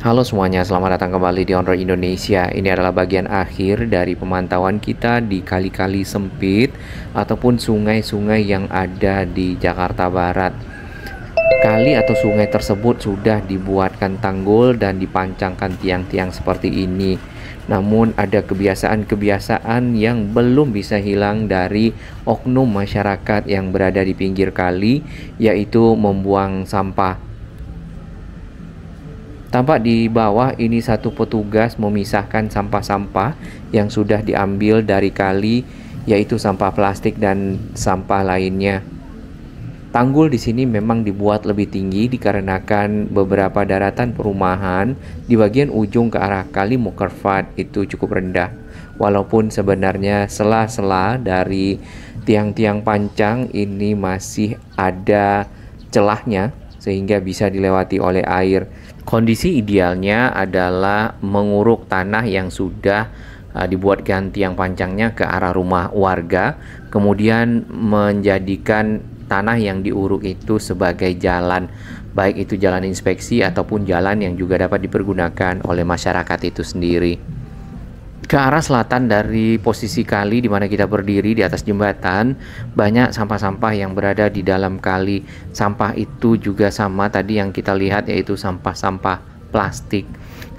Halo semuanya, selamat datang kembali di Onro Indonesia. Ini adalah bagian akhir dari pemantauan kita di kali-kali sempit ataupun sungai-sungai yang ada di Jakarta Barat. Kali atau sungai tersebut sudah dibuatkan tanggul dan dipancangkan tiang-tiang seperti ini. Namun ada kebiasaan-kebiasaan yang belum bisa hilang dari oknum masyarakat yang berada di pinggir kali yaitu membuang sampah Tampak di bawah ini satu petugas memisahkan sampah-sampah yang sudah diambil dari kali yaitu sampah plastik dan sampah lainnya. Tanggul di sini memang dibuat lebih tinggi dikarenakan beberapa daratan perumahan di bagian ujung ke arah kali Mukervat itu cukup rendah. Walaupun sebenarnya sela-sela dari tiang-tiang pancang ini masih ada celahnya sehingga bisa dilewati oleh air. Kondisi idealnya adalah menguruk tanah yang sudah uh, dibuat ganti yang panjangnya ke arah rumah warga, kemudian menjadikan tanah yang diuruk itu sebagai jalan, baik itu jalan inspeksi ataupun jalan yang juga dapat dipergunakan oleh masyarakat itu sendiri ke arah selatan dari posisi kali di mana kita berdiri di atas jembatan banyak sampah-sampah yang berada di dalam kali sampah itu juga sama tadi yang kita lihat yaitu sampah-sampah plastik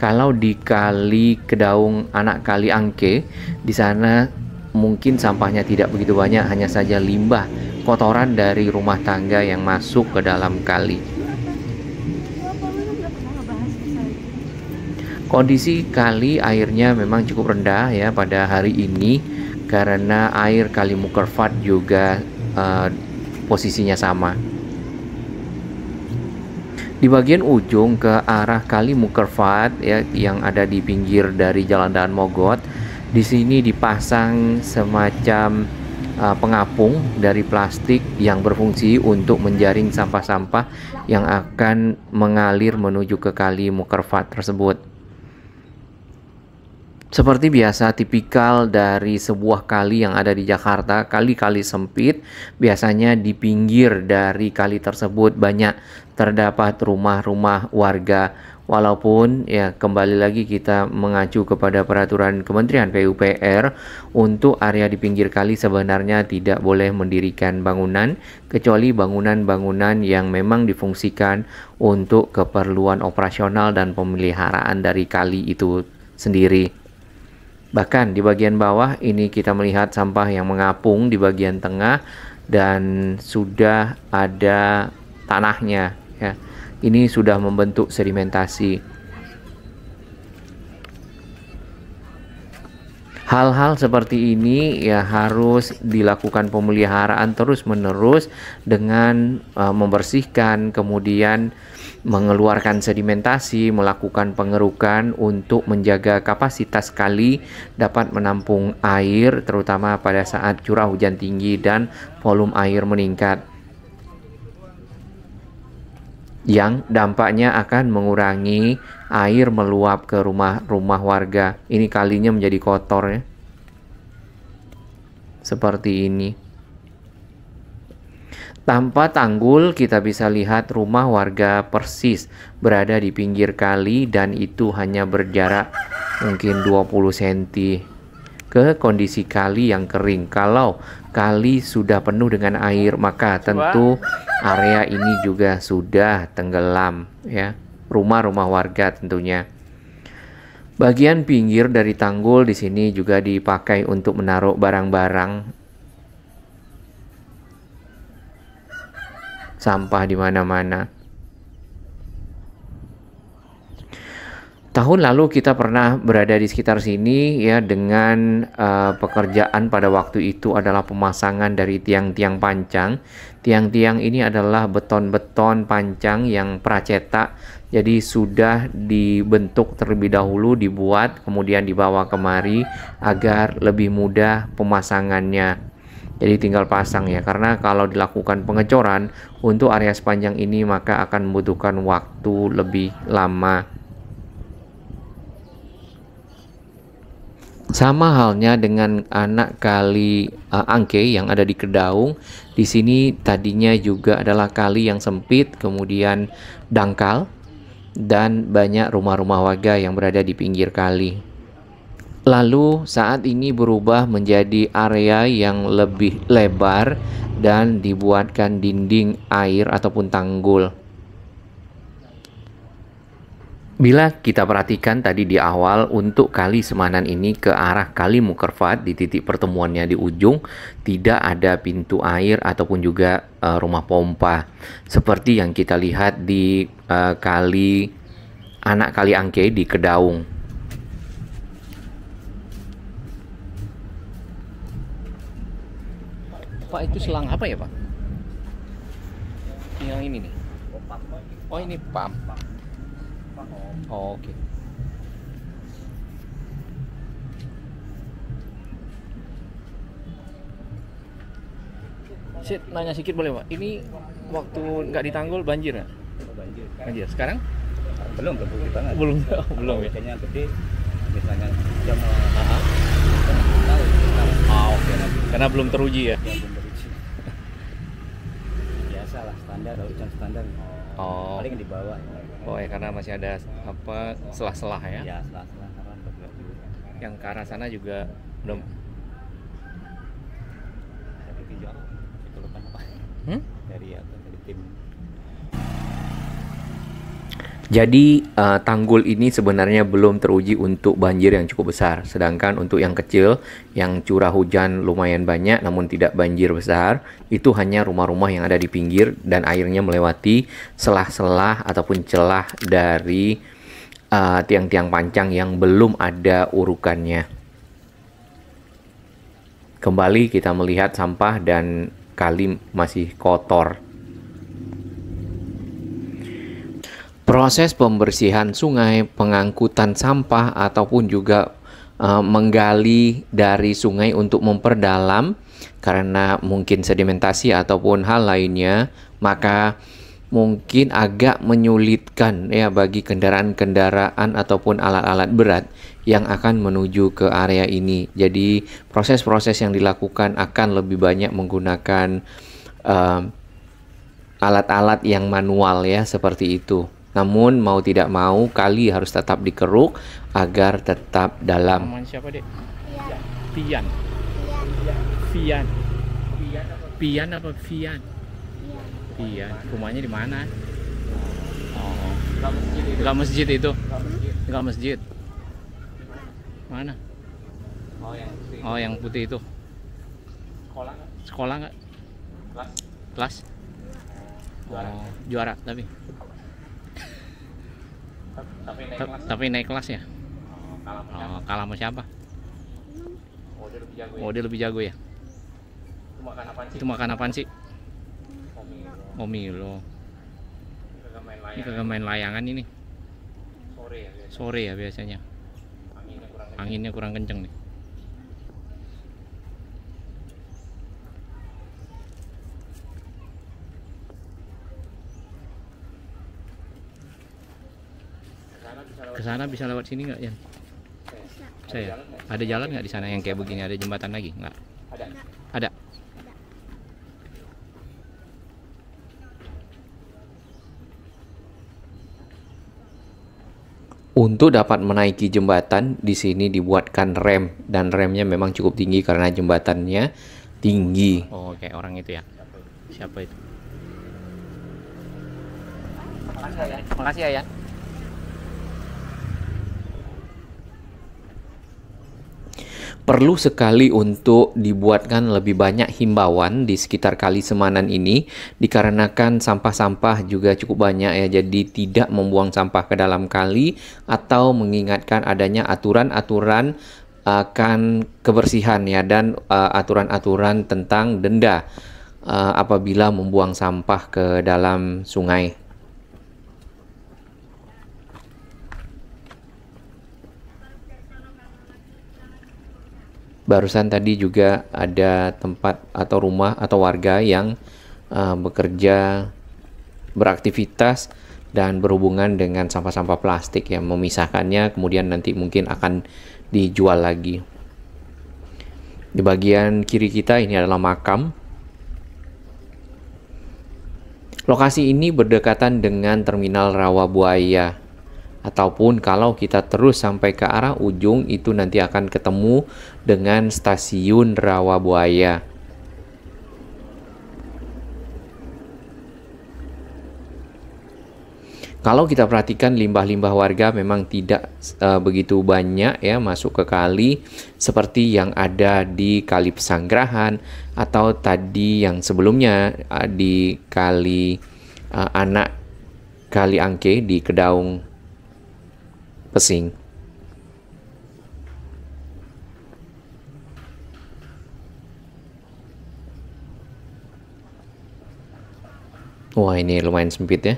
kalau di kali Kedaung anak kali Angke di sana mungkin sampahnya tidak begitu banyak hanya saja limbah kotoran dari rumah tangga yang masuk ke dalam kali Kondisi kali airnya memang cukup rendah ya pada hari ini karena air kali Mukervat juga uh, posisinya sama. Di bagian ujung ke arah kali Mukervat ya yang ada di pinggir dari Jalan Daan Mogot, di sini dipasang semacam uh, pengapung dari plastik yang berfungsi untuk menjaring sampah-sampah yang akan mengalir menuju ke kali Mukervat tersebut. Seperti biasa, tipikal dari sebuah kali yang ada di Jakarta, kali-kali sempit, biasanya di pinggir dari kali tersebut banyak terdapat rumah-rumah warga. Walaupun ya kembali lagi kita mengacu kepada peraturan Kementerian PUPR untuk area di pinggir kali sebenarnya tidak boleh mendirikan bangunan kecuali bangunan-bangunan yang memang difungsikan untuk keperluan operasional dan pemeliharaan dari kali itu sendiri. Bahkan di bagian bawah ini kita melihat sampah yang mengapung di bagian tengah dan sudah ada tanahnya ya. Ini sudah membentuk sedimentasi. Hal-hal seperti ini ya harus dilakukan pemeliharaan terus-menerus dengan uh, membersihkan kemudian mengeluarkan sedimentasi, melakukan pengerukan untuk menjaga kapasitas kali dapat menampung air terutama pada saat curah hujan tinggi dan volume air meningkat. Yang dampaknya akan mengurangi air meluap ke rumah-rumah warga. Ini kalinya menjadi kotor ya. Seperti ini. Tanpa tanggul, kita bisa lihat rumah warga persis berada di pinggir kali dan itu hanya berjarak mungkin 20 cm ke kondisi kali yang kering. Kalau kali sudah penuh dengan air, maka tentu area ini juga sudah tenggelam ya. Rumah-rumah warga tentunya. Bagian pinggir dari tanggul di sini juga dipakai untuk menaruh barang-barang sampah di mana-mana. Tahun lalu kita pernah berada di sekitar sini ya dengan uh, pekerjaan pada waktu itu adalah pemasangan dari tiang-tiang panjang. Tiang-tiang ini adalah beton-beton panjang yang pracetak. Jadi sudah dibentuk terlebih dahulu, dibuat, kemudian dibawa kemari agar lebih mudah pemasangannya jadi tinggal pasang ya karena kalau dilakukan pengecoran untuk area sepanjang ini maka akan membutuhkan waktu lebih lama Sama halnya dengan anak kali uh, Angke yang ada di Kedaung. Di sini tadinya juga adalah kali yang sempit, kemudian dangkal dan banyak rumah-rumah warga yang berada di pinggir kali lalu saat ini berubah menjadi area yang lebih lebar dan dibuatkan dinding air ataupun tanggul. Bila kita perhatikan tadi di awal untuk kali Semanan ini ke arah kali Mukerfat di titik pertemuannya di ujung tidak ada pintu air ataupun juga uh, rumah pompa seperti yang kita lihat di uh, kali anak kali Angke di Kedaung. lupa itu selang apa ya Pak? Yang ini nih. Oh ini pam. Oh, Oke. Okay. Sit, nanya sedikit boleh Pak. Ini waktu nggak ditanggul banjir nggak? Banjir. Kan? Banjir. Sekarang? Belum, belum banget. Belum, belum ya. Biasanya gede, misalnya jam. Ah. Oh, okay. Karena belum teruji ya. ya belum standar kalau hujan standar oh. paling di bawah ya. oh ya karena masih ada apa selah-selah ya ya selah-selah yang ke arah sana juga iya. belum hmm? dari apa dari tim jadi uh, tanggul ini sebenarnya belum teruji untuk banjir yang cukup besar. Sedangkan untuk yang kecil, yang curah hujan lumayan banyak namun tidak banjir besar, itu hanya rumah-rumah yang ada di pinggir dan airnya melewati selah-selah ataupun celah dari eh, tiang-tiang uh, tiang pancang yang belum ada urukannya. Kembali kita melihat sampah dan kali masih kotor Proses pembersihan sungai, pengangkutan sampah ataupun juga uh, menggali dari sungai untuk memperdalam karena mungkin sedimentasi ataupun hal lainnya, maka mungkin agak menyulitkan ya bagi kendaraan-kendaraan ataupun alat-alat berat yang akan menuju ke area ini. Jadi proses-proses yang dilakukan akan lebih banyak menggunakan eh, alat-alat uh, alat -alat yang manual ya seperti itu. Namun mau tidak mau kali harus tetap dikeruk agar tetap dalam. Teman siapa, Dek? Pian. Pian. Pian. Pian apa Pian? Pian. Rumahnya di mana? Oh. Enggak masjid itu. Enggak masjid. Mana? Oh, yang putih. Oh, yang putih itu. Sekolah nggak? Sekolah nggak? Kelas. Kelas? Juara. Oh, juara tapi. Tapi naik kelas. Tapi naik kelas ya? Oh, kalah sama, oh, siapa? Oh, dia lebih jago. Ya? Oh, dia lebih jago ya? Itu makan apa sih? Itu makan oh, oh, Ini kagak main layangan ini. Sore ya biasanya. Ya Anginnya kurang kenceng nih. ke sana bisa lewat sini nggak ya? Bisa. ya? Ada jalan nggak di sana yang kayak begini? Ada jembatan lagi nggak? Ada. Ada. Untuk dapat menaiki jembatan, di sini dibuatkan rem dan remnya memang cukup tinggi karena jembatannya tinggi. Oh, kayak orang itu ya. Siapa itu? Makasih ya, Yan. Terima ya, perlu sekali untuk dibuatkan lebih banyak himbauan di sekitar Kali Semanan ini dikarenakan sampah-sampah juga cukup banyak ya jadi tidak membuang sampah ke dalam kali atau mengingatkan adanya aturan-aturan akan uh, kebersihan ya dan uh, aturan-aturan uh, tentang denda uh, apabila membuang sampah ke dalam sungai. barusan tadi juga ada tempat atau rumah atau warga yang uh, bekerja beraktivitas dan berhubungan dengan sampah-sampah plastik yang memisahkannya kemudian nanti mungkin akan dijual lagi di bagian kiri kita ini adalah makam lokasi ini berdekatan dengan terminal rawa buaya ataupun kalau kita terus sampai ke arah ujung itu nanti akan ketemu dengan stasiun rawa buaya Kalau kita perhatikan limbah-limbah warga memang tidak e, begitu banyak ya masuk ke kali seperti yang ada di Kali Pesanggrahan atau tadi yang sebelumnya e, di Kali e, Anak Kali Angke di Kedaung pesing. Wah ini lumayan sempit ya.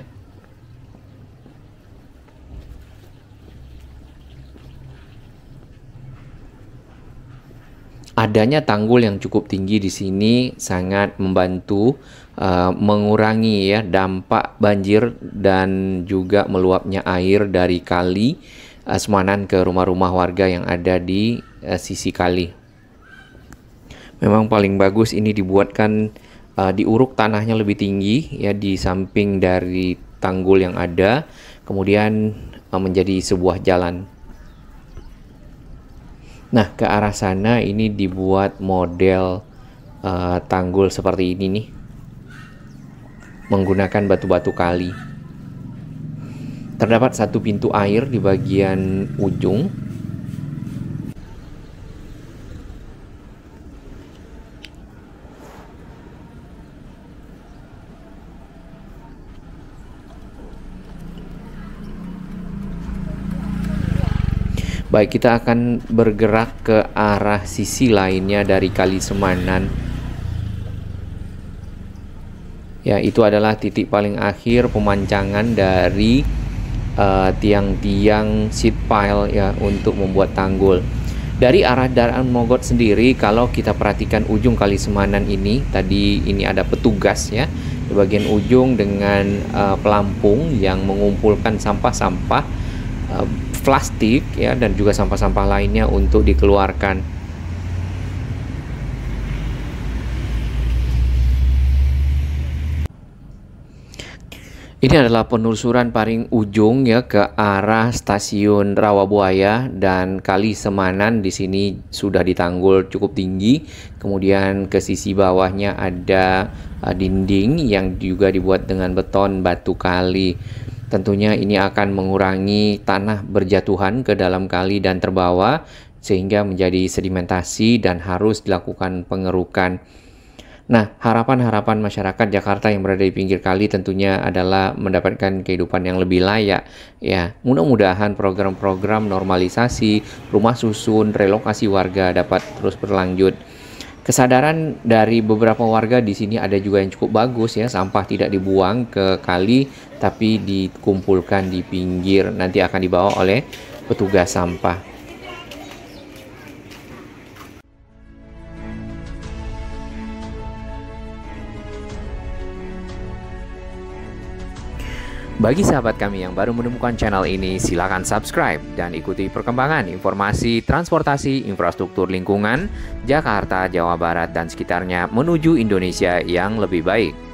adanya tanggul yang cukup tinggi di sini sangat membantu uh, mengurangi ya dampak banjir dan juga meluapnya air dari kali asmanan ke rumah-rumah warga yang ada di uh, sisi kali. Memang paling bagus ini dibuatkan uh, eh, diuruk tanahnya lebih tinggi ya di samping dari tanggul yang ada, kemudian uh, menjadi sebuah jalan. Nah, ke arah sana ini dibuat model uh, tanggul seperti ini nih. Menggunakan batu-batu kali. Terdapat satu pintu air di bagian ujung. Baik, kita akan bergerak ke arah sisi lainnya dari Kali Semanan. Ya, itu adalah titik paling akhir pemancangan dari Eh, tiang-tiang uh, seat pile ya untuk membuat tanggul. Dari arah daerah Mogot sendiri kalau kita perhatikan ujung Kali Semanan ini tadi ini ada petugas ya di bagian ujung dengan uh, pelampung yang mengumpulkan sampah-sampah uh, plastik ya dan juga sampah-sampah lainnya untuk dikeluarkan. Ini adalah penelusuran paling ujung ya ke arah stasiun Rawabuaya dan Kali Semanan di sini sudah ditanggul cukup tinggi. Kemudian ke sisi bawahnya ada uh, dinding yang juga dibuat dengan beton batu kali. Tentunya ini akan mengurangi tanah berjatuhan ke dalam kali dan terbawa sehingga menjadi sedimentasi dan harus dilakukan pengerukan. Nah, harapan-harapan masyarakat Jakarta yang berada di pinggir kali tentunya adalah mendapatkan kehidupan yang lebih layak. Ya, mudah-mudahan program-program normalisasi, rumah susun, relokasi warga dapat terus berlanjut. Kesadaran dari beberapa warga di sini ada juga yang cukup bagus ya, sampah tidak dibuang ke kali tapi dikumpulkan di pinggir nanti akan dibawa oleh petugas sampah. Bagi sahabat kami yang baru menemukan channel ini, silakan subscribe dan ikuti perkembangan informasi transportasi infrastruktur lingkungan Jakarta, Jawa Barat, dan sekitarnya menuju Indonesia yang lebih baik.